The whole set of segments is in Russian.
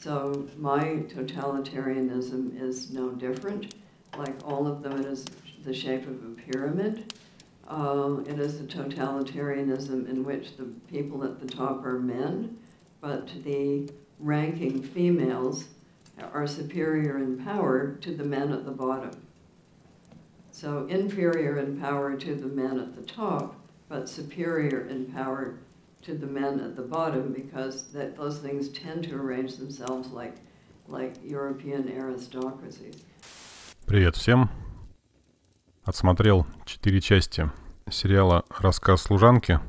So my totalitarianism is no different. Like all of them, it is the shape of a pyramid. Um, it is a totalitarianism in which the people at the top are men, but the ranking females are superior in power to the men at the bottom. So inferior in power to the men at the top, but superior in power to the men at the bottom because that those things tend to arrange themselves like, like European aristocracies. Привет всем! Отсмотрел четыре части сериала «Рассказ служанки».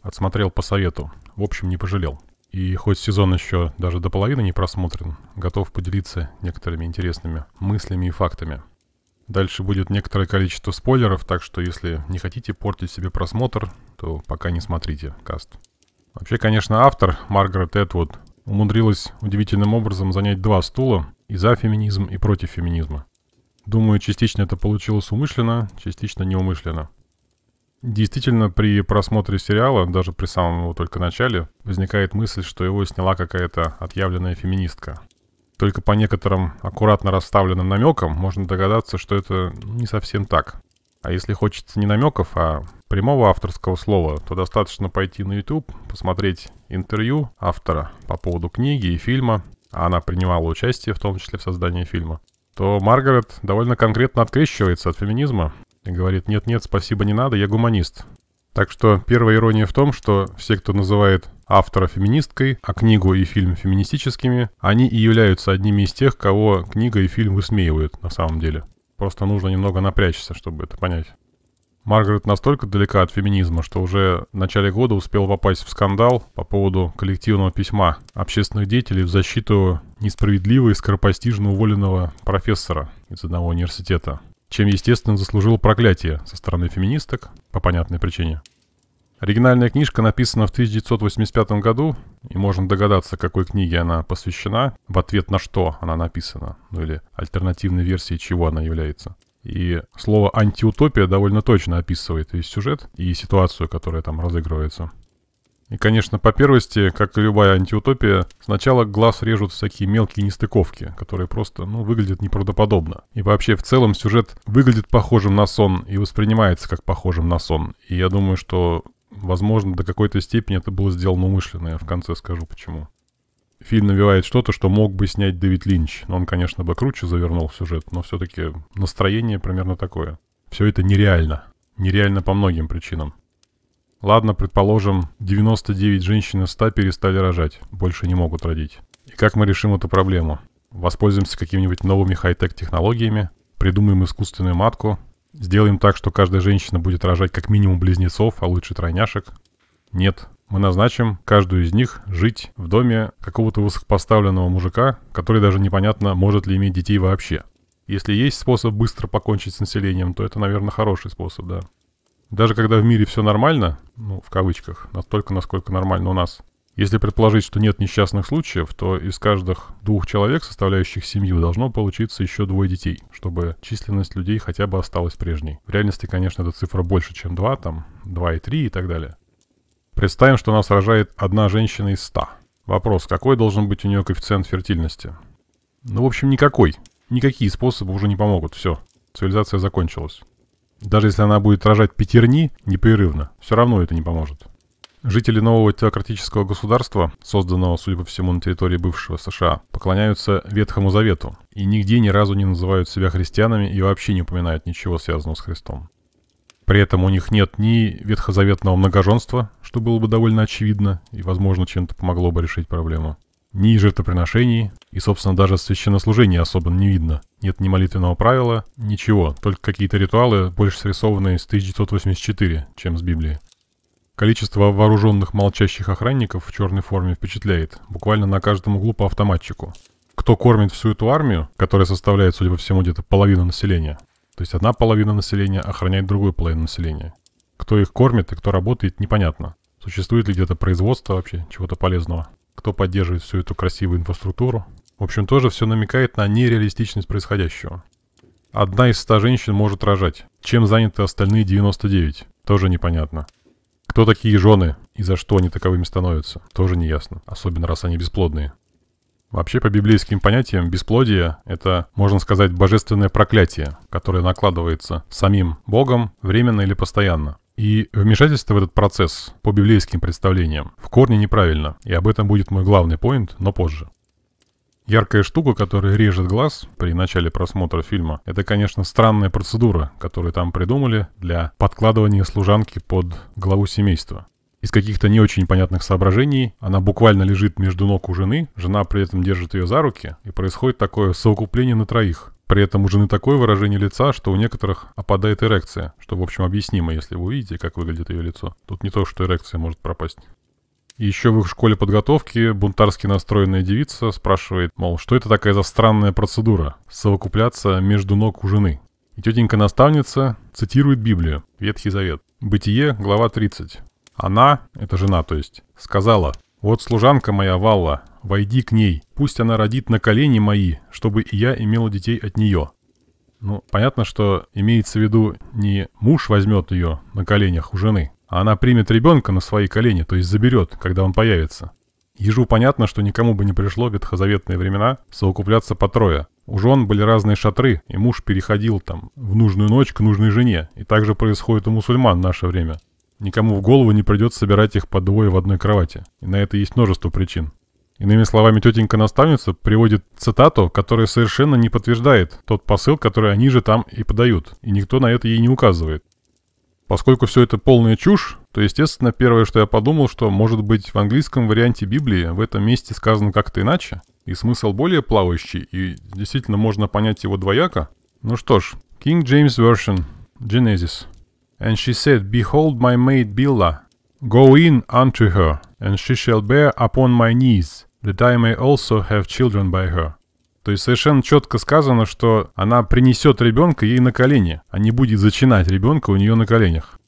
Отсмотрел по совету. В общем, не пожалел. И хоть сезон еще даже до половины не просмотрен, готов поделиться некоторыми интересными мыслями и фактами – Дальше будет некоторое количество спойлеров, так что если не хотите портить себе просмотр, то пока не смотрите каст. Вообще, конечно, автор Маргарет Этвуд умудрилась удивительным образом занять два стула и за феминизм, и против феминизма. Думаю, частично это получилось умышленно, частично неумышленно. Действительно, при просмотре сериала, даже при самом его только начале, возникает мысль, что его сняла какая-то отъявленная феминистка. Только по некоторым аккуратно расставленным намекам можно догадаться, что это не совсем так. А если хочется не намеков, а прямого авторского слова, то достаточно пойти на YouTube, посмотреть интервью автора по поводу книги и фильма, а она принимала участие в том числе в создании фильма, то Маргарет довольно конкретно открещивается от феминизма и говорит «нет-нет, спасибо, не надо, я гуманист». Так что первая ирония в том, что все, кто называет автора феминисткой, а книгу и фильм феминистическими, они и являются одними из тех, кого книга и фильм высмеивают на самом деле. Просто нужно немного напрячься, чтобы это понять. Маргарет настолько далека от феминизма, что уже в начале года успел попасть в скандал по поводу коллективного письма общественных деятелей в защиту несправедливо и скоропостижно уволенного профессора из одного университета, чем, естественно, заслужил проклятие со стороны феминисток по понятной причине. Оригинальная книжка написана в 1985 году, и можно догадаться, какой книге она посвящена, в ответ на что она написана, ну или альтернативной версии чего она является. И слово «антиутопия» довольно точно описывает весь сюжет и ситуацию, которая там разыгрывается. И, конечно, по первости, как и любая антиутопия, сначала глаз режут всякие мелкие нестыковки, которые просто, ну, выглядят неправдоподобно. И вообще, в целом, сюжет выглядит похожим на сон и воспринимается как похожим на сон. И я думаю, что Возможно, до какой-то степени это было сделано умышленно, я в конце скажу почему. Фильм навевает что-то, что мог бы снять Дэвид Линч. Но он, конечно, бы круче завернул сюжет, но все-таки настроение примерно такое. Все это нереально. Нереально по многим причинам. Ладно, предположим, 99 женщин из 100 перестали рожать, больше не могут родить. И как мы решим эту проблему? Воспользуемся какими-нибудь новыми хай-тек технологиями, придумаем искусственную матку, Сделаем так, что каждая женщина будет рожать как минимум близнецов, а лучше тройняшек. Нет, мы назначим каждую из них жить в доме какого-то высокопоставленного мужика, который даже непонятно, может ли иметь детей вообще. Если есть способ быстро покончить с населением, то это, наверное, хороший способ, да. Даже когда в мире все нормально, ну, в кавычках, настолько, насколько нормально у нас, если предположить, что нет несчастных случаев, то из каждых двух человек, составляющих семью, должно получиться еще двое детей, чтобы численность людей хотя бы осталась прежней. В реальности, конечно, эта цифра больше, чем два, там два и три и так далее. Представим, что нас рожает одна женщина из ста. Вопрос, какой должен быть у нее коэффициент фертильности? Ну, в общем, никакой. Никакие способы уже не помогут, все. Цивилизация закончилась. Даже если она будет рожать пятерни непрерывно, все равно это не поможет. Жители нового теократического государства, созданного, судя по всему, на территории бывшего США, поклоняются Ветхому Завету и нигде ни разу не называют себя христианами и вообще не упоминают ничего связанного с Христом. При этом у них нет ни ветхозаветного многоженства, что было бы довольно очевидно и, возможно, чем-то помогло бы решить проблему, ни жертвоприношений, и, собственно, даже священнослужения особо не видно. Нет ни молитвенного правила, ничего, только какие-то ритуалы, больше срисованные с 1984, чем с Библии. Количество вооруженных молчащих охранников в черной форме впечатляет. Буквально на каждом углу по автоматчику. Кто кормит всю эту армию, которая составляет, судя по всему, где-то половину населения? То есть одна половина населения охраняет другую половину населения. Кто их кормит и кто работает, непонятно. Существует ли где-то производство вообще чего-то полезного? Кто поддерживает всю эту красивую инфраструктуру? В общем, тоже все намекает на нереалистичность происходящего. Одна из ста женщин может рожать. Чем заняты остальные 99? Тоже непонятно. Кто такие жены и за что они таковыми становятся, тоже не ясно, особенно раз они бесплодные. Вообще, по библейским понятиям, бесплодие — это, можно сказать, божественное проклятие, которое накладывается самим Богом временно или постоянно. И вмешательство в этот процесс, по библейским представлениям, в корне неправильно, и об этом будет мой главный поинт, но позже. Яркая штука, которая режет глаз при начале просмотра фильма, это, конечно, странная процедура, которую там придумали для подкладывания служанки под главу семейства. Из каких-то не очень понятных соображений она буквально лежит между ног у жены, жена при этом держит ее за руки, и происходит такое совокупление на троих. При этом у жены такое выражение лица, что у некоторых опадает эрекция, что, в общем, объяснимо, если вы увидите, как выглядит ее лицо. Тут не то, что эрекция может пропасть. Еще в их школе подготовки бунтарски настроенная девица спрашивает, мол, что это такая за странная процедура – совокупляться между ног у жены. И тетенька-наставница цитирует Библию, Ветхий Завет, Бытие, глава 30. Она, это жена, то есть, сказала, «Вот служанка моя Валла, войди к ней, пусть она родит на колени мои, чтобы и я имела детей от нее». Ну, понятно, что имеется в виду не муж возьмет ее на коленях у жены – а она примет ребенка на свои колени, то есть заберет, когда он появится. Ежу понятно, что никому бы не пришло в ветхозаветные времена совокупляться по трое. У жен были разные шатры, и муж переходил там в нужную ночь к нужной жене. И также происходит у мусульман в наше время. Никому в голову не придет собирать их по двое в одной кровати. И на это есть множество причин. Иными словами, тетенька-наставница приводит цитату, которая совершенно не подтверждает тот посыл, который они же там и подают, и никто на это ей не указывает. Поскольку все это полная чушь, то, естественно, первое, что я подумал, что, может быть, в английском варианте Библии в этом месте сказано как-то иначе, и смысл более плавающий, и действительно можно понять его двояко. Ну что ж, King James Version, Genesis. And she said, Behold my maid Billah, go in unto her, and she shall bear upon my knees, that I may also have children by her. То есть совершенно четко сказано, что она принесет ребенка ей на колени, а не будет зачинать ребенка у нее на коленях.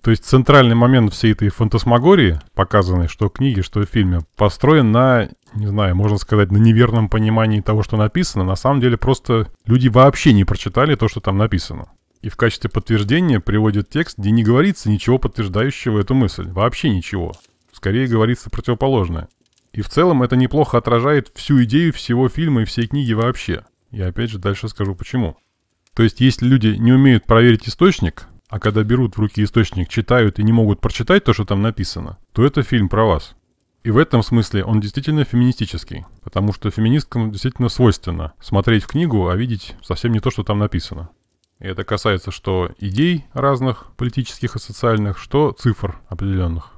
То есть центральный момент всей этой фантасмагории, показанной что в книге, что в фильме, построен на, не знаю, можно сказать, на неверном понимании того, что написано. На самом деле просто люди вообще не прочитали то, что там написано. И в качестве подтверждения приводит текст, где не говорится ничего подтверждающего эту мысль. Вообще ничего. Скорее говорится противоположное. И в целом это неплохо отражает всю идею всего фильма и всей книги вообще. Я опять же дальше скажу почему. То есть если люди не умеют проверить источник, а когда берут в руки источник, читают и не могут прочитать то, что там написано, то это фильм про вас. И в этом смысле он действительно феминистический, потому что феминисткам действительно свойственно смотреть в книгу, а видеть совсем не то, что там написано. И это касается что идей разных политических и социальных, что цифр определенных.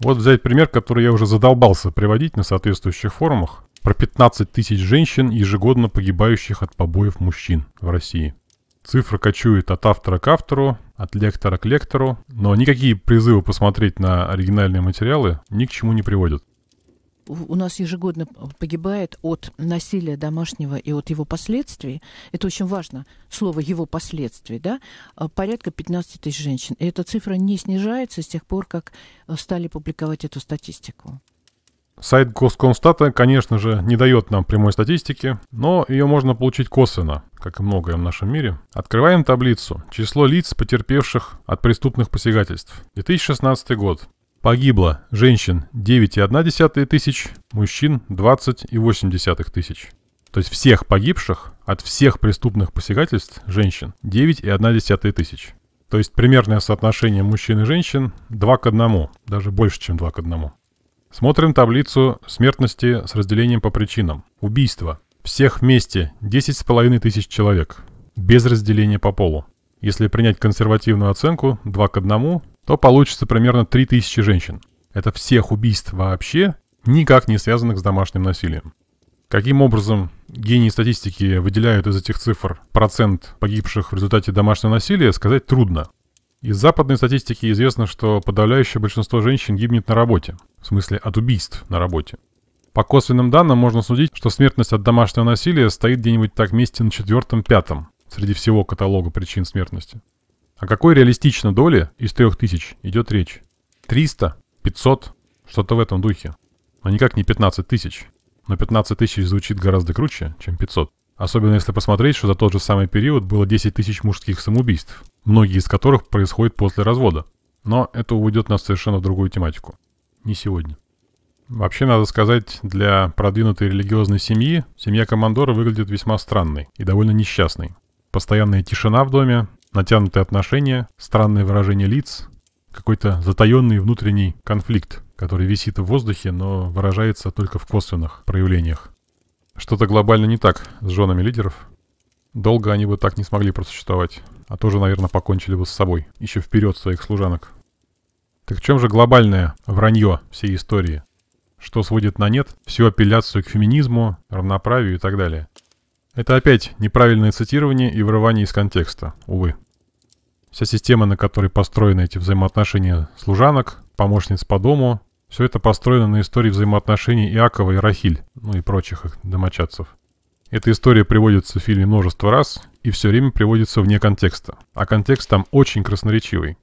Вот взять пример, который я уже задолбался приводить на соответствующих форумах. Про 15 тысяч женщин, ежегодно погибающих от побоев мужчин в России. Цифра кочует от автора к автору, от лектора к лектору, но никакие призывы посмотреть на оригинальные материалы ни к чему не приводят у нас ежегодно погибает от насилия домашнего и от его последствий, это очень важно, слово «его последствий», да, а, порядка 15 тысяч женщин. И эта цифра не снижается с тех пор, как э, стали публиковать эту статистику. Сайт Госконстата, конечно же, не дает нам прямой статистики, но ее можно получить косвенно, как и многое в нашем мире. Открываем таблицу. Число лиц, потерпевших от преступных посягательств. 2016 год. Погибло женщин 9,1 тысяч, мужчин 20,8 тысяч. То есть всех погибших от всех преступных посягательств женщин 9,1 тысяч. То есть примерное соотношение мужчин и женщин 2 к 1, даже больше, чем 2 к 1. Смотрим таблицу смертности с разделением по причинам. Убийство. Всех вместе 10,5 тысяч человек. Без разделения по полу. Если принять консервативную оценку 2 к 1, то получится примерно 3000 женщин. Это всех убийств вообще, никак не связанных с домашним насилием. Каким образом гении статистики выделяют из этих цифр процент погибших в результате домашнего насилия, сказать трудно. Из западной статистики известно, что подавляющее большинство женщин гибнет на работе, в смысле от убийств на работе. По косвенным данным можно судить, что смертность от домашнего насилия стоит где-нибудь так вместе на четвертом-пятом среди всего каталога причин смертности. О какой реалистично доли из трех тысяч идет речь? 300? 500? Что-то в этом духе. Но никак не 15 тысяч. Но 15 тысяч звучит гораздо круче, чем 500. Особенно если посмотреть, что за тот же самый период было 10 тысяч мужских самоубийств, многие из которых происходят после развода. Но это уведет нас совершенно в другую тематику. Не сегодня. Вообще, надо сказать, для продвинутой религиозной семьи семья командора выглядит весьма странной и довольно несчастной. Постоянная тишина в доме, натянутые отношения, странное выражение лиц, какой-то затаенный внутренний конфликт, который висит в воздухе, но выражается только в косвенных проявлениях. Что-то глобально не так с женами лидеров. Долго они бы так не смогли просуществовать, а тоже, наверное, покончили бы с собой, еще вперед своих служанок. Так в чем же глобальное вранье всей истории? Что сводит на нет всю апелляцию к феминизму, равноправию и так далее? Это опять неправильное цитирование и вырывание из контекста, увы. Вся система, на которой построены эти взаимоотношения служанок, помощниц по дому, все это построено на истории взаимоотношений Иакова и Рахиль, ну и прочих их домочадцев. Эта история приводится в фильме множество раз и все время приводится вне контекста. А контекст там очень красноречивый.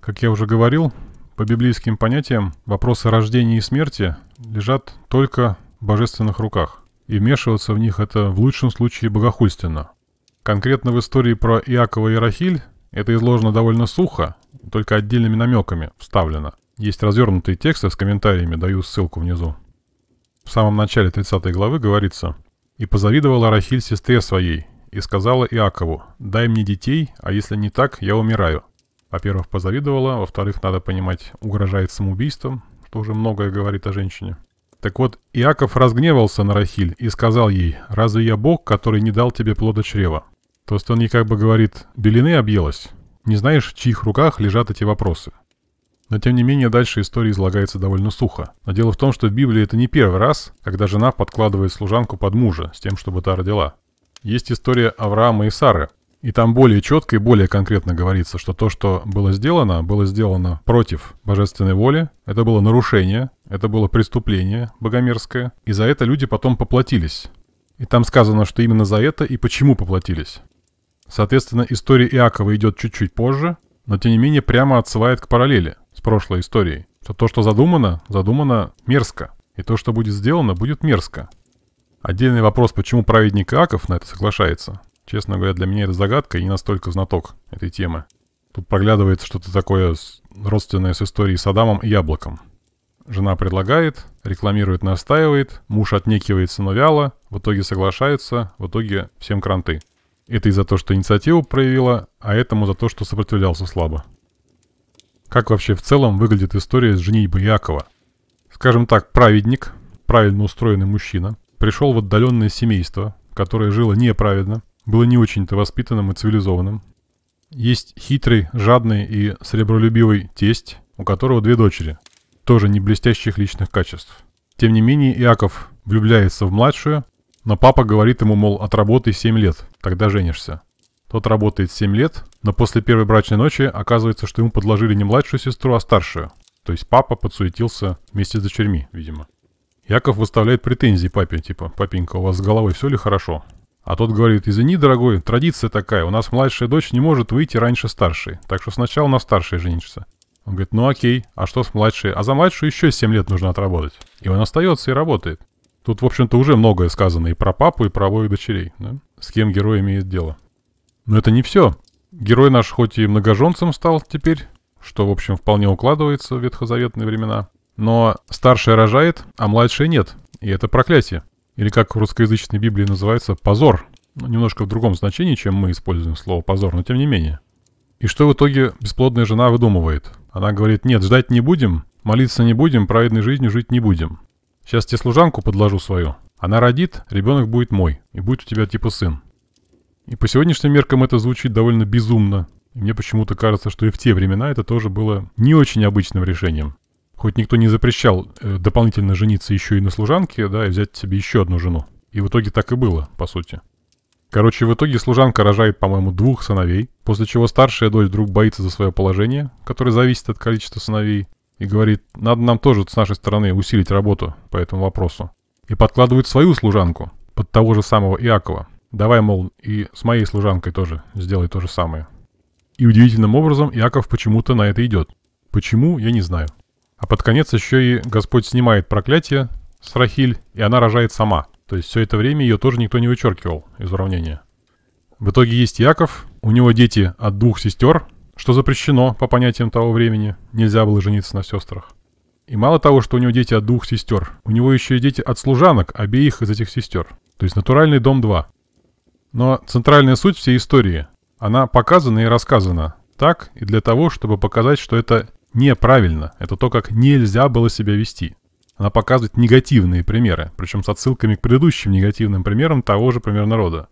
Как я уже говорил, по библейским понятиям вопросы рождения и смерти лежат только в божественных руках. И вмешиваться в них это в лучшем случае богохульственно. Конкретно в истории про Иакова и Рахиль это изложено довольно сухо, только отдельными намеками вставлено. Есть развернутые тексты с комментариями, даю ссылку внизу. В самом начале 30 главы говорится «И позавидовала Рахиль сестре своей, и сказала Иакову, «Дай мне детей, а если не так, я умираю». Во-первых, позавидовала, во-вторых, надо понимать, угрожает самоубийством, что уже многое говорит о женщине. Так вот, Иаков разгневался на Рахиль и сказал ей, «Разве я Бог, который не дал тебе плода чрева?» То есть он ей как бы говорит, белины объелась. Не знаешь, в чьих руках лежат эти вопросы. Но тем не менее, дальше история излагается довольно сухо. Но дело в том, что в Библии это не первый раз, когда жена подкладывает служанку под мужа, с тем, чтобы та родила. Есть история Авраама и Сары. И там более четко и более конкретно говорится, что то, что было сделано, было сделано против божественной воли, это было нарушение, это было преступление богомерзкое, и за это люди потом поплатились. И там сказано, что именно за это и почему поплатились. Соответственно, история Иакова идет чуть-чуть позже, но тем не менее прямо отсылает к параллели с прошлой историей. Что то, что задумано, задумано мерзко. И то, что будет сделано, будет мерзко. Отдельный вопрос, почему праведник Иаков на это соглашается. Честно говоря, для меня это загадка, и не настолько знаток этой темы. Тут проглядывается что-то такое родственное с историей с Адамом и яблоком. Жена предлагает, рекламирует, настаивает, муж отнекивается, но вяло, в итоге соглашается, в итоге всем кранты. Это из-за того, что инициативу проявила, а этому за то, что сопротивлялся слабо. Как вообще в целом выглядит история с женитьбой Якова? Скажем так, праведник, правильно устроенный мужчина, пришел в отдаленное семейство, которое жило неправедно, было не очень-то воспитанным и цивилизованным. Есть хитрый, жадный и сребролюбивый тесть, у которого две дочери, тоже не блестящих личных качеств. Тем не менее, Иаков влюбляется в младшую, но папа говорит ему, мол, отработай 7 лет, тогда женишься. Тот работает 7 лет, но после первой брачной ночи оказывается, что ему подложили не младшую сестру, а старшую. То есть папа подсуетился вместе с дочерьми, видимо. Яков выставляет претензии папе, типа, «Папенька, у вас с головой все ли хорошо?» А тот говорит, «Извини, дорогой, традиция такая, у нас младшая дочь не может выйти раньше старшей, так что сначала на старшей женишься». Он говорит, «Ну окей, а что с младшей? А за младшую еще 7 лет нужно отработать». И он остается и работает. Тут, в общем-то, уже многое сказано и про папу, и про обоих дочерей, да? с кем герой имеет дело. Но это не все. Герой наш хоть и многоженцем стал теперь, что, в общем, вполне укладывается в ветхозаветные времена, но старшая рожает, а младшая нет, и это проклятие. Или как в русскоязычной Библии называется «позор». Ну, немножко в другом значении, чем мы используем слово «позор», но тем не менее. И что в итоге бесплодная жена выдумывает? Она говорит, нет, ждать не будем, молиться не будем, праведной жизнью жить не будем. Сейчас тебе служанку подложу свою. Она родит, ребенок будет мой, и будет у тебя типа сын. И по сегодняшним меркам это звучит довольно безумно. И мне почему-то кажется, что и в те времена это тоже было не очень обычным решением. Хоть никто не запрещал э, дополнительно жениться еще и на служанке, да, и взять себе еще одну жену. И в итоге так и было, по сути. Короче, в итоге служанка рожает, по-моему, двух сыновей, после чего старшая дочь вдруг боится за свое положение, которое зависит от количества сыновей, и говорит, надо нам тоже с нашей стороны усилить работу по этому вопросу. И подкладывает свою служанку под того же самого Иакова. Давай, мол, и с моей служанкой тоже сделай то же самое. И удивительным образом Иаков почему-то на это идет. Почему, я не знаю. А под конец еще и Господь снимает проклятие с Рахиль, и она рожает сама. То есть все это время ее тоже никто не вычеркивал из уравнения. В итоге есть Яков, у него дети от двух сестер, что запрещено по понятиям того времени, нельзя было жениться на сестрах. И мало того, что у него дети от двух сестер, у него еще и дети от служанок обеих из этих сестер. То есть натуральный дом 2. Но центральная суть всей истории, она показана и рассказана так и для того, чтобы показать, что это неправильно. Это то, как нельзя было себя вести. Она показывает негативные примеры, причем с отсылками к предыдущим негативным примерам того же примерно рода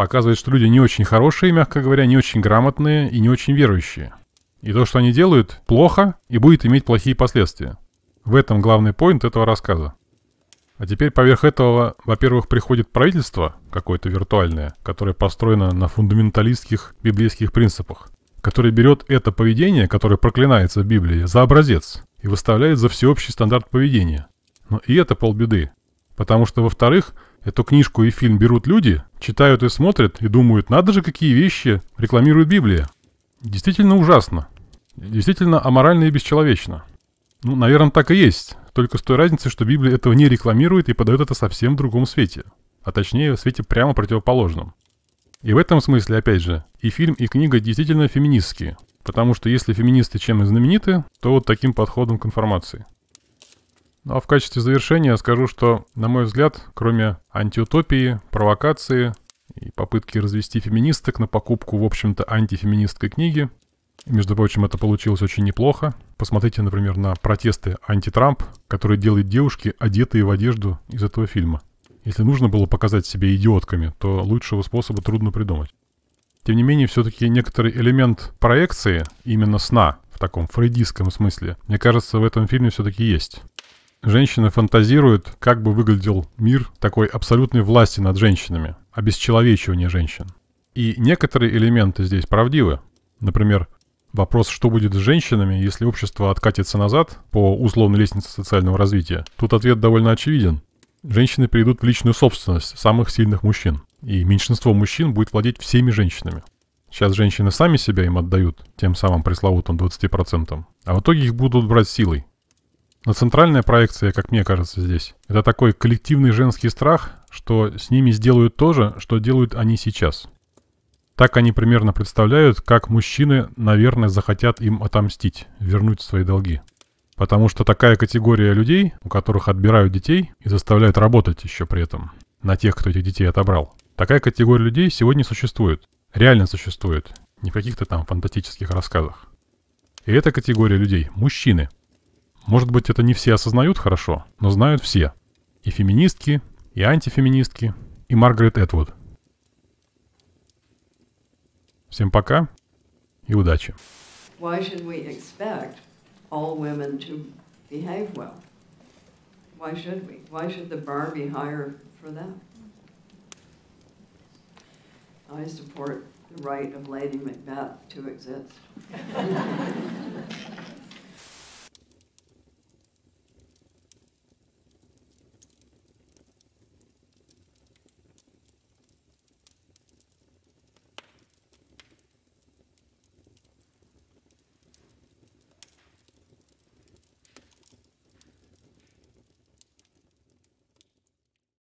показывает, что люди не очень хорошие, мягко говоря, не очень грамотные и не очень верующие. И то, что они делают, плохо и будет иметь плохие последствия. В этом главный поинт этого рассказа. А теперь поверх этого, во-первых, приходит правительство какое-то виртуальное, которое построено на фундаменталистских библейских принципах, которое берет это поведение, которое проклинается в Библии, за образец и выставляет за всеобщий стандарт поведения. Но и это полбеды. Потому что, во-вторых, эту книжку и фильм берут люди, Читают и смотрят, и думают, надо же, какие вещи рекламирует Библия. Действительно ужасно. Действительно аморально и бесчеловечно. Ну, наверное, так и есть. Только с той разницей, что Библия этого не рекламирует и подает это совсем в другом свете. А точнее, в свете прямо противоположном. И в этом смысле, опять же, и фильм, и книга действительно феминистские. Потому что если феминисты чем и знамениты, то вот таким подходом к информации. Ну а в качестве завершения скажу, что, на мой взгляд, кроме антиутопии, провокации и попытки развести феминисток на покупку, в общем-то, антифеминистской книги, между прочим, это получилось очень неплохо. Посмотрите, например, на протесты антитрамп, которые делают девушки, одетые в одежду из этого фильма. Если нужно было показать себя идиотками, то лучшего способа трудно придумать. Тем не менее, все-таки некоторый элемент проекции, именно сна, в таком фрейдистском смысле, мне кажется, в этом фильме все-таки есть. Женщины фантазируют, как бы выглядел мир такой абсолютной власти над женщинами, обесчеловечивания женщин. И некоторые элементы здесь правдивы. Например, вопрос, что будет с женщинами, если общество откатится назад по условной лестнице социального развития. Тут ответ довольно очевиден. Женщины перейдут в личную собственность самых сильных мужчин. И меньшинство мужчин будет владеть всеми женщинами. Сейчас женщины сами себя им отдают, тем самым пресловутым 20%. А в итоге их будут брать силой. Но центральная проекция, как мне кажется, здесь, это такой коллективный женский страх, что с ними сделают то же, что делают они сейчас. Так они примерно представляют, как мужчины, наверное, захотят им отомстить, вернуть свои долги. Потому что такая категория людей, у которых отбирают детей и заставляют работать еще при этом, на тех, кто этих детей отобрал. Такая категория людей сегодня существует. Реально существует. Не в каких-то там фантастических рассказах. И эта категория людей – мужчины – может быть, это не все осознают хорошо, но знают все. И феминистки, и антифеминистки, и Маргарет Этвуд. Всем пока и удачи. Why should we expect all women to behave well? Why should we? Why should the bar be higher for them? I support the right of Lady Macbeth to exist.